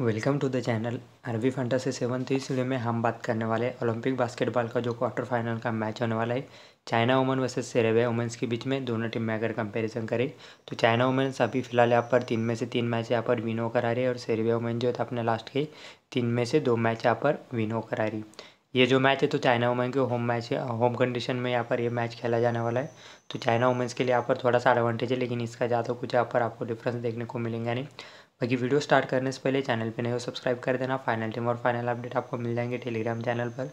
welcome to the channel Arabi fantasy seven तो इस video में हम बात करने वाले हैं ओलंपिक बास्केटबॉल का जो क्वार्टर फाइनल का मैच होने वाला है China women versus Serbia women's के बीच में दोनों टीम में अगर कंपैरिजन करें तो चाइना वुमेंस अभी फिलहाल यहाँ पर तीन में से तीन मैच यहाँ पर विन होकर आ रही है और सेरेबे वुमेन जो है अपने लास्ट के तीन में से दो मैच यहाँ पर विन होकर आ रही है ये जो मैच है तो चाइना वुमेन के होम मैच है होम कंडीशन में यहाँ पर ये मैच खेला जाने वाला है तो चाइना वुमेंस के लिए यहाँ पर थोड़ा सा एडवांटेज है लेकिन इसका ज़्यादा कुछ यहाँ पर आपको डिफरेंस देखने को मिलेंगे नहीं बाकी वीडियो स्टार्ट करने से पहले चैनल पे नहीं हो सब्सक्राइब कर देना फाइनल टीम और फाइनल अपडेट आपको मिल जाएंगे टेलीग्राम चैनल पर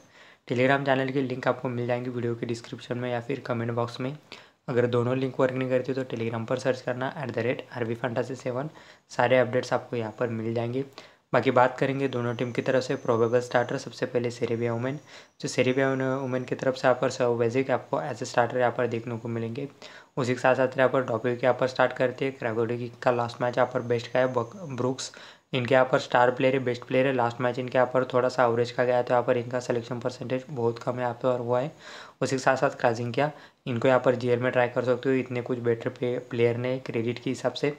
टेलीग्राम चैनल की लिंक आपको मिल जाएंगी वीडियो के डिस्क्रिप्शन में या फिर कमेंट बॉक्स में अगर दोनों लिंक वर्क नहीं करती तो टेलीग्राम पर सर्च करना एट द रेट सेवन सारे अपडेट्स आपको यहाँ पर मिल जाएंगे बाकी बात करेंगे दोनों टीम की तरफ से प्रोबेबल स्टार्टर सबसे पहले सेरेबिया वुमेन जो सेरेबिया वुमेन की तरफ से आप पर आपको एज ए स्टार्टर यहाँ पर देखने को मिलेंगे उसी के साथ साथ यहाँ पर डॉपिक यहाँ पर स्टार्ट करते हैं क्रागोडी का लास्ट मैच यहाँ पर बेस्ट का है ब्रुक्स इनके यहाँ पर स्टार प्लेयर है बेस्ट प्लेयर है लास्ट मैच इनके यहाँ पर थोड़ा सा एवरेज का गया तो यहाँ पर इनका सिलेक्शन परसेंटेज बहुत कम है यहाँ पर हुआ है उसी के साथ साथ क्राजिंग किया इनको यहाँ पर जीएल में ट्राई कर सकते हो इतने कुछ बेटर प्लेयर ने क्रेडिट के हिसाब से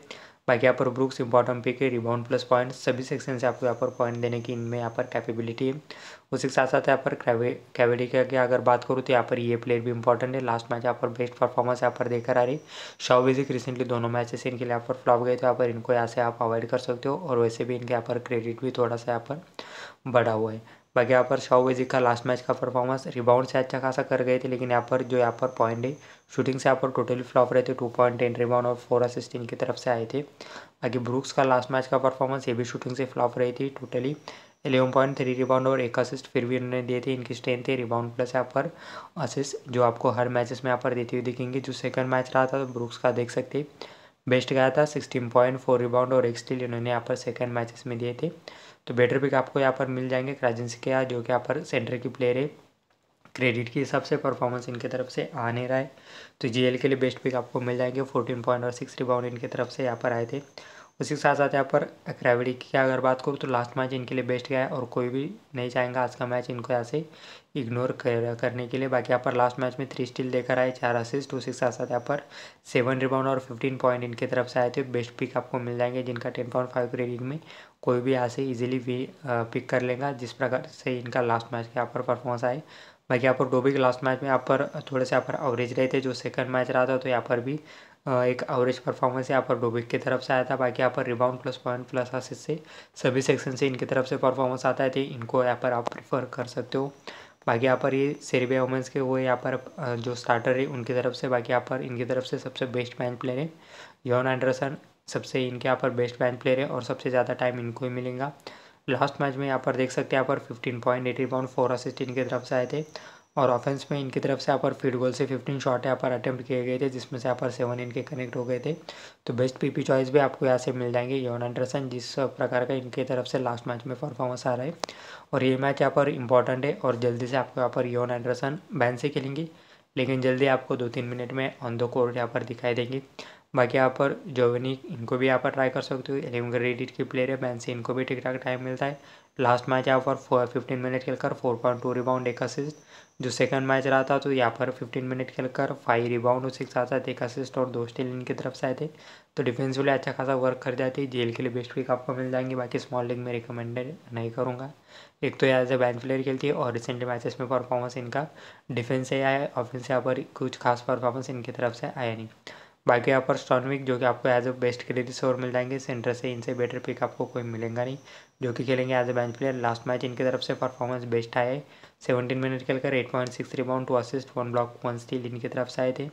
बाकी यहाँ पर ब्रुक्स इंपॉर्टेंट पिक है रिबाउंड प्लस पॉइंट सभी सेक्शन से आपको यहाँ पर पॉइंट देने की इनमें यहाँ पर कैपेबिलिटी है उसी के साथ साथ यहाँ पर का की अगर बात करूँ तो यहाँ पर ये प्लेयर भी इंपॉर्टेंट है लास्ट मैच यहाँ पर बेस्ट परफॉर्मेंस यहाँ पर देकर आ रही शाओविजिक रिसेंटली दोनों मैचेस इनके लिए यहाँ पर फ्लॉप गए तो यहाँ पर इनको यहाँ से आप अवॉइड कर सकते हो और वैसे भी इनके यहाँ पर क्रेडिट भी थोड़ा सा यहाँ पर बढ़ा हुआ है बाकी यहाँ पर शाह का लास्ट मैच का परफॉर्मेंस रिबाउंड से अच्छा खासा कर गए थे लेकिन यहाँ पर जो यहाँ पर पॉइंट है शूटिंग से यहाँ पर टोटली फ्लॉप रहे थे टू पॉइंट टेन रिबाउंड और फोर असिस्ट इनकी तरफ से आए थे बाकी ब्रूक्स का लास्ट मैच का परफॉर्मेंस ये भी शूटिंग से फ्लॉप रही थी totally eleven point three rebound और एक असिस्ट फिर भी उन्होंने दिए थे इनकी स्ट्रेंथ है रिबाउंड प्लस यहाँ पर असिस्ट जो आपको हर मैचेस में यहाँ पर देती हुई दिखेंगी जो सेकंड मैच रहा था तो ब्रूक्स का देख सकते बेस्ट गया था सिक्सटीन पॉइंट फोर रिबाउंड और एक स्टिल इन्होंने यहाँ पर सेकंड मैचेस में दिए थे तो बेटर पिक आपको यहाँ पर मिल जाएंगे क्राजेंसी के जो कि यहाँ पर सेंटर की प्लेयर है क्रेडिट के हिसाब से परफॉर्मेंस इनके तरफ से आ नहीं रहा है तो जी के लिए बेस्ट पिक आपको मिल जाएंगे फोर्टीन पॉइंट और सिक्स रिबाउंड इनके तरफ से यहाँ पर आए थे उसी के साथ साथ यहाँ पर क्रेविडी की अगर बात करूँ तो लास्ट मैच इनके लिए बेस्ट गया है और कोई भी नहीं चाहेंगे आज का मैच इनको यहाँ से इग्नोर कर, करने के लिए बाकी यहाँ पर लास्ट मैच में थ्री स्टील देकर आए चार असिस्ट उसी के साथ साथ यहाँ पर सेवन रिबाउंड और फिफ्टीन पॉइंट इनके तरफ से आए थे बेस्ट पिक आपको मिल जाएंगे जिनका टेन पॉइंट फाइव क्रेडिट में कोई भी से इजीली भी पिक कर लेगा जिस प्रकार से इनका लास्ट मैच के यहाँ पर परफॉर्मेंस आए बाकी यहाँ पर डोबी के लास्ट मैच में यहाँ पर थोड़े से यहाँ पर एवरेज रहे थे जो सेकंड मैच रहा था तो यहाँ पर भी एक एवरेज परफॉर्मेंस यहाँ पर डोबिक की तरफ से आया था बाकी यहाँ पर rebound plus point plus assist से सभी सेक्शन से इनकी तरफ से परफॉर्मेंस आता है तो इनको यहाँ पर आप प्रीफर कर सकते हो बाकी यहाँ पर ये सेरबिया वुमेंस के वो यहाँ पर जो स्टार्टर है उनकी तरफ से बाकी यहाँ पर इनकी तरफ से सबसे बेस्ट मैन प्लेयर है योन एंडरसन सबसे इनके यहाँ पर बेस्ट बैंक प्लेयर है और सबसे ज़्यादा टाइम इनको ही मिलेगा लास्ट मैच में यहाँ पर देख सकते हैं यहाँ पर fifteen point eight point four assist इनकी तरफ से आए थे और ऑफेंस में इनकी तरफ से यहाँ पर फील्ड गोल से फिफ्टीन शॉट यहाँ पर अटैम्प्ट किए गए थे जिसमें से यहाँ पर सेवन इनके कनेक्ट हो गए थे तो बेस्ट पीपी चॉइस भी आपको यहाँ से मिल जाएंगे योन एंडरसन जिस प्रकार का इनके तरफ से लास्ट मैच में परफॉर्मेंस आ रहा है और ये मैच यहाँ पर इंपॉर्टेंट है और जल्दी से आपको यहाँ पर योन एंडरसन बैन से खेलेंगी लेकिन जल्दी आपको दो तीन मिनट में ऑन द कोर्ट यहाँ पर दिखाई देंगी बाकी यहाँ पर जोवनी इनको भी यहाँ पर ट्राई कर सकते हो लेकिन रेडिट के प्लेयर है बैन से इनको भी ठीक ठाक टाइम मिलता है लास्ट मैच यहाँ पर फिफ्टीन मिनट खेलकर फोर पॉइंट टू रिबाउंड एक असिस्ट जो सेकंड मैच रहा था तो यहाँ पर फिफ्टीन मिनट खेलकर फाइव रिबाउंड सिक्स साथ साथ एक असिस्ट और दो स्टील इनकी तरफ से आए थे तो डिफेंस वाले अच्छा खासा वर्क कर जाती है जेल के लिए बेस्ट पिक आपको मिल जाएंगे बाकी स्मॉल लीग में रिकमेंडेड नहीं करूँगा एक तो एज ए बैंक प्लेयर खेलती है और रिसेंटली मैचेस में परफॉर्मेंस इनका डिफेंस से आया ऑफेंस यहाँ पर कुछ खास परफॉर्मेंस इनकी तरफ से आया नहीं बाकी यहाँ पर स्टॉनविक जो कि आपको एज अ बेस्ट के लिए मिल जाएंगे सेंटर से इनसे बेटर पिक आपको कोई मिलेगा नहीं जो कि खेलेंगे as a bench player last match इनकी तरफ से परफॉर्मेंस बेस्ट आए है सेवनटीन मिनट खेलकर eight point six rebound two assist one block one steal इनकी तरफ से आए थे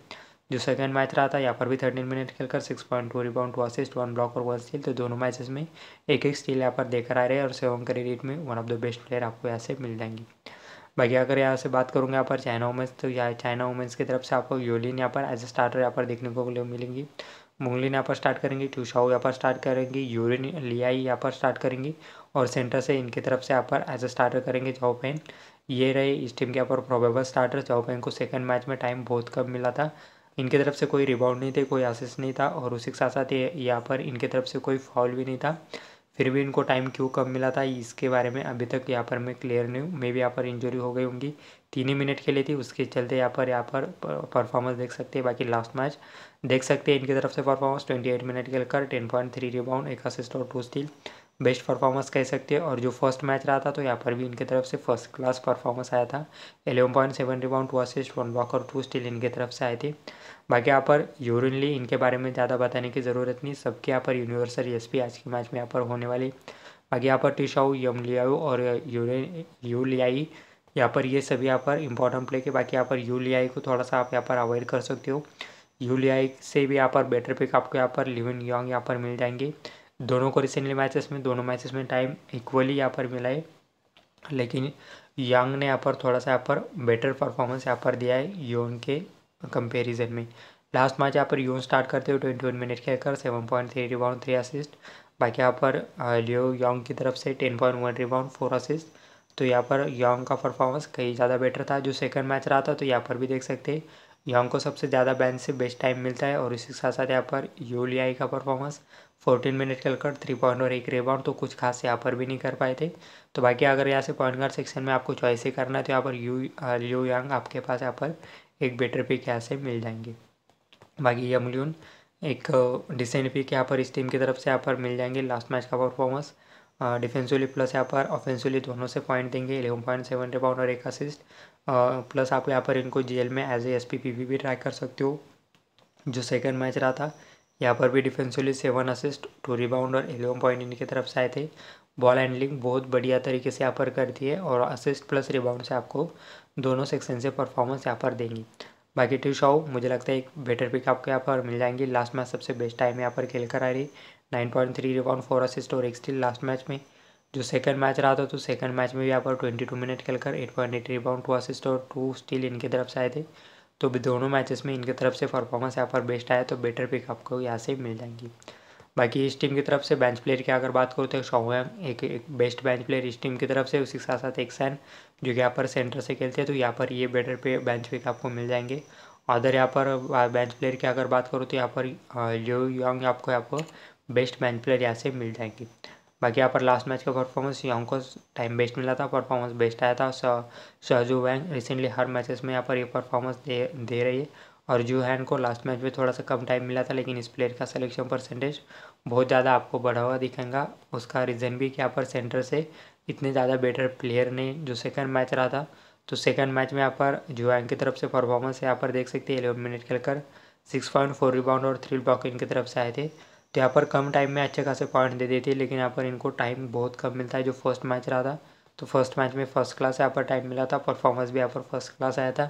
जो सेकंड मैच रहा था यहाँ पर भी थर्टीन मिनट खेलकर six point two rebound two assist one block और वन स्टील तो दोनों मैचेस में एक एक स्टील यहाँ पर देकर आ रहे हैं और सेवन क्रेडिट में one of the best player आपको यहाँ से मिल जाएंगे बाकी अगर यहाँ से बात करूँगा यहाँ पर चाइना वुमेंस तो यहाँ चाइना वुमेंस की तरफ से आपको योलिन यहाँ पर एज ए स्टार्टर यहाँ पर देखने को मिलेंगी मुंगलिन यहाँ पर स्टार्ट करेंगी ट्यूशाओ यहाँ पर स्टार्ट करेंगी यूरिन लियाई यहाँ पर स्टार्ट करेंगी और सेंटर से इनकी तरफ से यहाँ पर एज ए स्टार्टर करेंगे जाओपेन ये रहे इस टीम के यहाँ पर प्रोबेबल स्टार्टर चाउपेन को सेकंड मैच में टाइम बहुत कम मिला था इनकी तरफ से कोई रिबाउंड नहीं थे कोई आसिस नहीं था और उसी के साथ साथ यहाँ पर इनकी तरफ से कोई फॉल भी नहीं था फिर भी इनको टाइम क्यों कम मिला था इसके बारे में अभी तक यहाँ पर मैं क्लियर नहीं हूँ मे भी यहाँ पर इंजरी हो गई होंगी तीन ही मिनट खेली थी उसके चलते यहाँ पर यहाँ पर परफॉर्मेंस देख सकते हैं बाकी लास्ट मैच देख सकते हैं इनकी तरफ से परफॉर्मेंस ट्वेंटी एट मिनट खेलकर टेन पॉइंट थ्री रिबाउंड एक असिस्ट और टू स्टील बेस्ट परफॉर्मेंस कह सकते हैं और जो फर्स्ट मैच रहा था तो यहाँ पर भी इनके तरफ से फर्स्ट क्लास परफॉर्मेंस आया था eleven point seven rebound two assist one वॉक और टू स्टील इनके तरफ से आए थे बाकी यहाँ पर यूरिनली इनके बारे में ज़्यादा बताने की ज़रूरत नहीं सबके यहाँ पर यूनिवर्सल एस आज के मैच में यहाँ पर होने वाली बाकी यहाँ पर यम लिया और यूरिन यूलियाई यहाँ पर ये सभी यहाँ पर इंपॉर्टेंट प्ले के बाकी यहाँ पर यूलियाई को थोड़ा सा आप यहाँ पर अवॉइड कर सकते हो लिया से भी यहाँ पर बेटर पिक आपको यहाँ पर लिविन यॉन्ग यहाँ पर मिल जाएंगे दोनों को रिसेंटली मैचेस में दोनों मैचेस में टाइम इक्वली यहाँ पर मिला है लेकिन यंग ने यहाँ पर थोड़ा सा यहाँ पर बेटर परफॉर्मेंस यहाँ पर दिया है योन के कंपेरिजन में लास्ट मैच यहाँ पर योन स्टार्ट करते हुए ट्वेंटी वन मिनट खेलकर seven point three rebound three assist बाकी यहाँ पर लियो योंग की तरफ से ten point one rebound four assist तो यहाँ पर योंग का परफॉर्मेंस कहीं ज़्यादा बेटर था जो सेकंड मैच रहा था तो यहाँ पर भी देख सकते हैं यंग को सबसे ज़्यादा बैन से बेस्ट टाइम मिलता है और के साथ साथ यहाँ पर लियाई का परफॉर्मेंस 14 मिनट के कर थ्री पॉइंट और एक रेबाउंड तो कुछ खास यहाँ पर भी नहीं कर पाए थे तो बाकी अगर यहाँ से पॉइंट गार्ड सेक्शन में आपको चॉइस ही करना है तो यहाँ पर यू यू यांग आपके पास यहाँ पर एक बेटर पिक यहाँ से मिल जाएंगे बाकी यमल्यून एक डिसेंट uh, पिक यहाँ पर इस टीम की तरफ से यहाँ पर मिल जाएंगे लास्ट मैच का परफॉर्मेंस डिफेंसिवली प्लस यहाँ पर ऑफेंसिवली दोनों से पॉइंट देंगे इलेवन पॉइंट सेवन रिबाउंड और एक असिस्ट प्लस आप यहाँ पर इनको जेल में as a S P P भी ट्राई कर सकते हो जो सेकंड मैच रहा था यहाँ पर भी defensively seven assist two rebound और एलेवन पॉइंट इनकी तरफ से आए थे बॉल हैंडलिंग बहुत बढ़िया तरीके से यहाँ पर करती है और असिस्ट प्लस रिबाउंड से आपको दोनों सेक्शन से परफॉर्मेंस यहाँ पर देंगी बाकी टू शाओ मुझे लगता है एक बेटर पिक आपको यहाँ पर मिल जाएंगी लास्ट मैच सबसे बेस्ट टाइम यहाँ पर खेल कर आ रही nine point three rebound four assist और एक स्टिल लास्ट मैच में जो सेकंड मैच रहा था तो सेकंड मैच में भी पर ट्वेंटी टू मिनट खेलकर eight point eight rebound two assist और टू स्टिल इनकी तरफ से आए थे तो भी दोनों मैचेस में इनके तरफ से परफॉर्मेंस यहाँ पर बेस्ट आया तो बेटर पिक आपको यहाँ से मिल जाएंगी बाकी इस टीम की तरफ से बेंच प्लेयर की अगर बात करूँ तो शोहम एक, एक बेस्ट बेंच प्लेयर इस टीम की तरफ से उसी के साथ साथ एक सैन जो कि यहाँ पर सेंटर से खेलते हैं तो यहाँ पर ये बेटर पे बेंच पिक आपको मिल जाएंगे अदर यहाँ पर बेंच प्लेयर की अगर बात करूँ तो यहाँ पर जो यंग आपको यहाँ पर बेस्ट मैन प्लेयर यहाँ से मिल जाएंगी बाकी यहाँ पर लास्ट मैच का परफॉर्मेंस यंग को टाइम बेस्ट मिला था परफॉर्मेंस बेस्ट आया था शहजू वैंग रिसेंटली हर मैचेस में यहाँ पर ये परफॉर्मेंस दे दे रही है और जू हैन को लास्ट मैच में थोड़ा सा कम टाइम मिला था लेकिन इस प्लेयर का सिलेक्शन परसेंटेज बहुत ज़्यादा आपको बढ़ा हुआ दिखेगा उसका रीज़न भी कि यहाँ पर सेंटर से इतने ज़्यादा बेटर प्लेयर ने जो सेकंड मैच रहा था तो सेकंड मैच में यहाँ पर जुआंग की तरफ से परफॉर्मेंस यहाँ पर देख सकते हैं एलेवन मिनट खेलकर सिक्स पॉइंट फोर रिबाउंड और थ्री ब्लॉकिंग की तरफ से आए थे तो यहाँ पर कम टाइम में अच्छे खासे पॉइंट दे देती है लेकिन यहाँ पर इनको टाइम बहुत कम मिलता है जो फर्स्ट मैच रहा था तो फर्स्ट मैच में फर्स्ट क्लास यहाँ पर टाइम मिला था परफॉर्मेंस भी यहाँ पर फर्स्ट क्लास आया था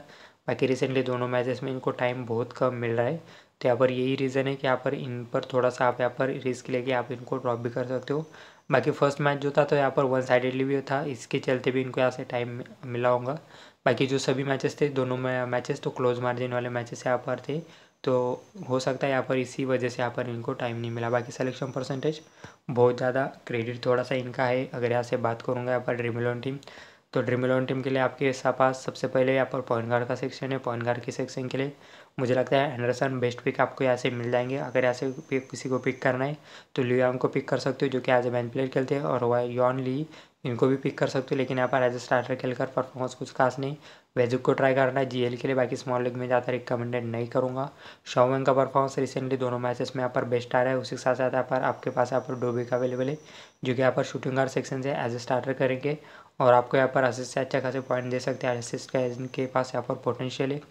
बाकी रिसेंटली दोनों मैचेस में इनको टाइम बहुत कम मिल रहा है तो यहाँ पर यही रीज़न है कि यहाँ पर इन पर थोड़ा सा आप यहाँ पर रिस्क लेके आप इनको ड्रॉप भी कर सकते हो बाकी फर्स्ट मैच जो था तो यहाँ पर वन साइडेडली भी था इसके चलते भी इनको यहाँ से टाइम मिला होगा बाकी जो सभी मैचेस थे दोनों मैचेस तो क्लोज मार्जिन वाले मैचेस यहाँ पर थे तो हो सकता है यहाँ पर इसी वजह से यहाँ पर इनको टाइम नहीं मिला बाकी सिलेक्शन परसेंटेज बहुत ज़्यादा क्रेडिट थोड़ा सा इनका है अगर यहाँ से बात करूँगा यहाँ पर ड्रीम इलेवन टीम तो ड्रीम इलेवन टीम के लिए आपके पास सबसे पहले यहाँ पर पॉइंट गार्ड का सेक्शन है पॉइंट गार्ड के सेक्शन के लिए मुझे लगता है एंडरसन बेस्ट पिक आपको यहाँ से मिल जाएंगे अगर यहाँ से किसी को पिक करना है तो लियाम को पिक कर सकते हो जो कि एज ए मैन प्लेयर खेलते हैं और वह यॉन ली इनको भी पिक कर सकते हो लेकिन यहाँ पर एज ए स्टार्टर खेलकर परफॉर्मेंस कुछ खास नहीं वेजुक को ट्राई करना है जीएल के लिए बाकी स्मॉल लीग में ज़्यादा रिकमेंडेड नहीं करूँगा शॉवन का परफॉर्मेंस रिसेंटली दोनों मैचेस में यहाँ पर बेस्ट आ रहा है उसी के साथ साथ यहाँ पर आपके पास यहाँ पर डोबिक अवेलेबल है जो कि यहाँ पर शूटिंग गार्ड सेक्शन से एज ए स्टार्टर करेंगे और आपको यहाँ पर असिस्ट से अच्छा खासे पॉइंट दे सकते हैं असिस्ट का इनके पास यहाँ पर पोटेंशियल है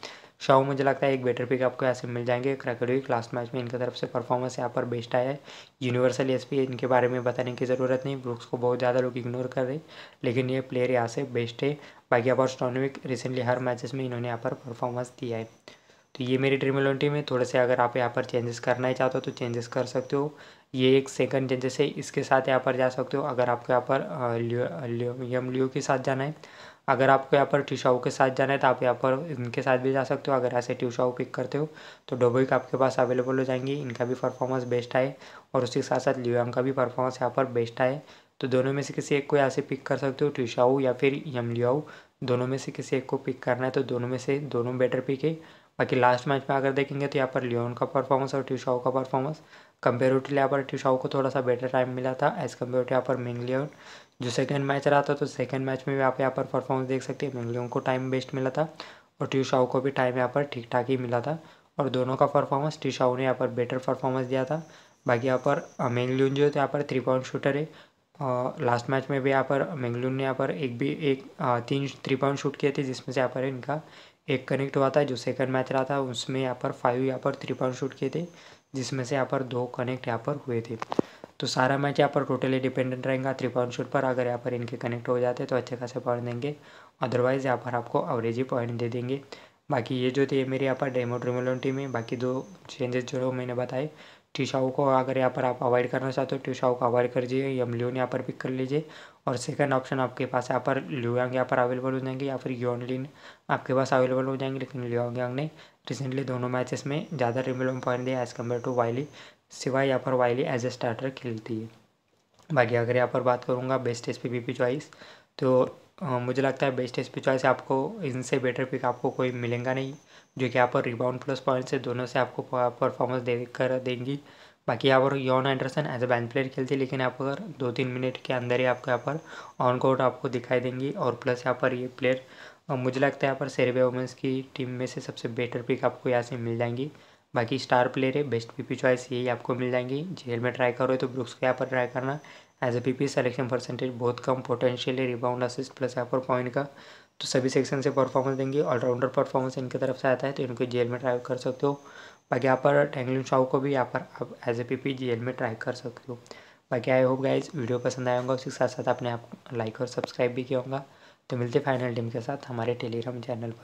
शाहू मुझे लगता है एक बेटर पिक आपको ऐसे मिल जाएंगे क्रैकलिक लास्ट मैच में इनके तरफ से परफॉर्मेंस यहाँ पर बेस्ट आया है यूनिवर्सल एस इनके बारे में बताने की ज़रूरत नहीं ब्रुक्स को बहुत ज़्यादा लोग इग्नोर कर रहे लेकिन ये प्लेयर यहाँ से बेस्ट है बाकी अब स्टॉनविक रिसेंटली हर मैचेस में इन्होंने यहाँ पर परफॉर्मेंस दिया है तो ये मेरी ड्रीम इलेवन टीम है थोड़े से अगर आप यहाँ पर चेंजेस करना ही चाहते हो तो चेंजेस कर सकते हो ये एक सेकंड चेंजेस है इसके साथ यहाँ पर जा सकते हो अगर आपको यहाँ पर लियो लियो के साथ जाना है अगर आपको यहाँ पर ट्यूशाओ के साथ जाना है तो आप यहाँ पर इनके साथ भी जा सकते हो अगर ऐसे ट्यूशाओ पिक करते हो तो डोबोइक आपके पास अवेलेबल हो जाएंगी इनका भी परफॉर्मेंस बेस्ट आए और उसके साथ साथ लियोंग का भी परफॉर्मेंस यहाँ पर बेस्ट आए तो दोनों में से किसी एक को यहाँ से पिक कर सकते हो ट्यूशाओ या फिर यम लियाओ दोनों में से किसी एक को पिक करना है तो दोनों में से दोनों बेटर पिक है बाकी लास्ट मैच में अगर देखेंगे तो यहाँ पर लियोन का परफॉर्मेंस और ट्यूशाओ का परफॉर्मेंस कंपेरेटिवली यहाँ पर टिशाऊ को थोड़ा सा बेटर टाइम मिला था एज़ कम्पेयर टू यहाँ पर मिंगलियन जो सेकेंड मैच रहा था तो सेकेंड मैच में भी आप यहाँ पर परफॉर्मेंस देख सकते हैं मिंगलियन को टाइम बेस्ट मिला था और टिशाऊ को भी टाइम यहाँ पर ठीक ठाक ही मिला था और दोनों का परफॉर्मेंस टिशाऊ ने यहाँ पर बेटर परफॉर्मेंस दिया था बाकी यहाँ पर मेंगलून जो है तो यहाँ पर थ्री पॉइंट शूटर है लास्ट मैच में भी यहाँ पर मेंगलून ने यहाँ पर एक भी एक तीन थ्री पॉइंट शूट किए थे जिसमें से यहाँ पर इनका एक कनेक्ट हुआ था जो सेकंड मैच रहा था उसमें यहाँ पर फाइव यहाँ पर थ्री पॉइंट शूट किए थे जिसमें से यहाँ पर दो कनेक्ट यहाँ पर हुए थे तो सारा मैच यहाँ पर टोटली डिपेंडेंट रहेगा थ्री पॉइंट शूट पर अगर यहाँ पर इनके कनेक्ट हो जाते तो अच्छे खासे पॉइंट देंगे अदरवाइज़ यहाँ पर आपको एवरेज ही पॉइंट दे देंगे बाकी ये जो थे मेरे यहाँ पर डेमो ट्रिमोलन टीम है बाकी दो चेंजेस जो मैंने बताए ट्यूशाओ को अगर यहाँ पर आप अवॉइड करना चाहते हो ट्यूशाओ को अवॉइड कर दीजिए लियोन यहाँ पर पिक कर लीजिए और सेकंड ऑप्शन आपके पास यहाँ पर लियोंग यहाँ पर अवेलेबल हो जाएंगे या फिर योनलिन आपके पास अवेलेबल हो जाएंगे लेकिन यांग ने रिसेंटली दोनों मैचेस में ज़्यादा रिमिल पॉइंट दिया एज़ कम्पेयर टू वाइली सिवाय यहाँ पर वाइली एज ए स्टार्टर खेलती है बाकी अगर यहाँ पर बात करूँगा बेस्ट एस पी चॉइस तो मुझे लगता है बेस्ट एस पी चॉइस आपको इनसे बेटर पिक आपको कोई मिलेगा नहीं जो कि यहाँ पर रिबाउंड प्लस पॉइंट से दोनों से आपको परफॉर्मेंस दे कर देंगी बाकी यहाँ पर यॉन Anderson as a bench player खेलती है लेकिन यहाँ पर दो तीन मिनट के अंदर ही आपको यहाँ पर ऑन कोर्ट आपको दिखाई देंगी और प्लस यहाँ पर ये प्लेयर मुझे लगता है यहाँ पर सेरेबिया वुमेंस की टीम में से सबसे बेटर पिक आपको यहाँ से मिल जाएंगी बाकी स्टार प्लेयर है बेस्ट पीपी चॉइस यही आपको मिल जाएंगी जेल में ट्राई करो तो ब्रुक्स को यहाँ पर ट्राई करना as a PP selection percentage बहुत कम पोटेंशियल है रिबाउंड असिस्ट प्लस यहाँ पर पॉइंट का तो सभी सेक्शन से परफॉर्मेंस देंगे ऑलराउंडर परफॉर्मेंस इनकी तरफ से आता है तो इनको जेल में ट्राई कर सकते हो बाकी यहाँ पर टेंगलिन शाओ को भी यहाँ पर आप एज ए पी जेल में ट्राई कर सकते हो बाकी आई होप गाइज वीडियो पसंद आया होगा उसके साथ साथ आपने आप लाइक और सब्सक्राइब भी किया होगा तो मिलते फाइनल टीम के साथ हमारे टेलीग्राम चैनल पर